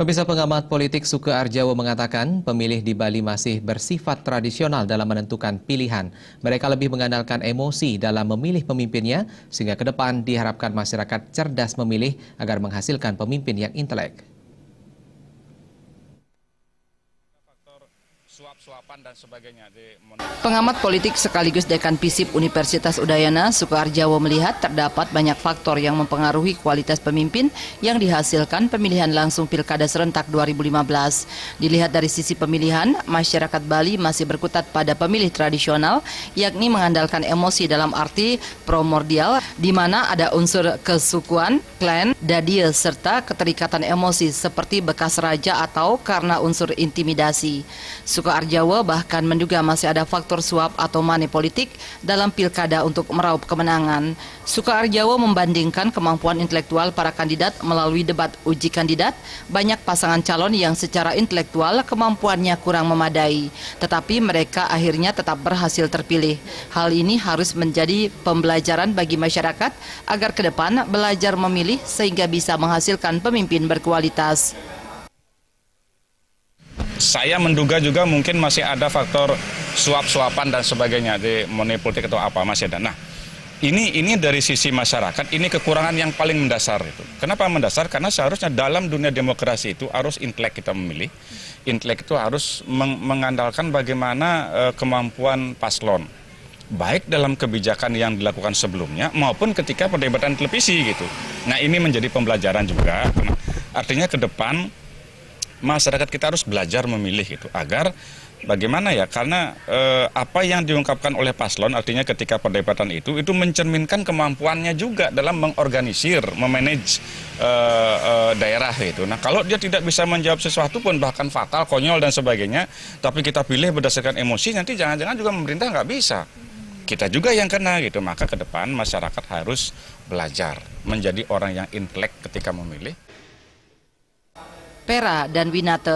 Pemirsa pengamat politik Suke Arjawa mengatakan pemilih di Bali masih bersifat tradisional dalam menentukan pilihan. Mereka lebih mengandalkan emosi dalam memilih pemimpinnya sehingga ke depan diharapkan masyarakat cerdas memilih agar menghasilkan pemimpin yang intelek. suap-suapan dan sebagainya. Pengamat politik sekaligus dekan PISIP Universitas Udayana, Sukarjawo melihat terdapat banyak faktor yang mempengaruhi kualitas pemimpin yang dihasilkan pemilihan langsung Pilkada serentak 2015. Dilihat dari sisi pemilihan, masyarakat Bali masih berkutat pada pemilih tradisional, yakni mengandalkan emosi dalam arti primordial, di mana ada unsur kesukuan, klan, dadil serta keterikatan emosi seperti bekas raja atau karena unsur intimidasi. Arjawa bahkan menduga masih ada faktor suap atau money politik dalam pilkada untuk meraup kemenangan. Arjawa membandingkan kemampuan intelektual para kandidat melalui debat uji kandidat, banyak pasangan calon yang secara intelektual kemampuannya kurang memadai, tetapi mereka akhirnya tetap berhasil terpilih. Hal ini harus menjadi pembelajaran bagi masyarakat agar ke depan belajar memilih sehingga bisa menghasilkan pemimpin berkualitas. Saya menduga juga mungkin masih ada faktor suap-suapan dan sebagainya di money politik atau apa masih ada. Nah, ini ini dari sisi masyarakat ini kekurangan yang paling mendasar itu. Kenapa mendasar? Karena seharusnya dalam dunia demokrasi itu harus intelek kita memilih. Intelek itu harus meng mengandalkan bagaimana e, kemampuan paslon baik dalam kebijakan yang dilakukan sebelumnya maupun ketika perdebatan televisi gitu. Nah, ini menjadi pembelajaran juga. Nah, artinya ke depan masyarakat kita harus belajar memilih itu agar bagaimana ya karena e, apa yang diungkapkan oleh paslon artinya ketika perdebatan itu itu mencerminkan kemampuannya juga dalam mengorganisir, memanage e, e, daerah itu. Nah, kalau dia tidak bisa menjawab sesuatu pun bahkan fatal, konyol dan sebagainya, tapi kita pilih berdasarkan emosi nanti jangan-jangan juga pemerintah nggak bisa kita juga yang kena gitu. Maka ke depan masyarakat harus belajar menjadi orang yang intelek ketika memilih. Perak dan Winate.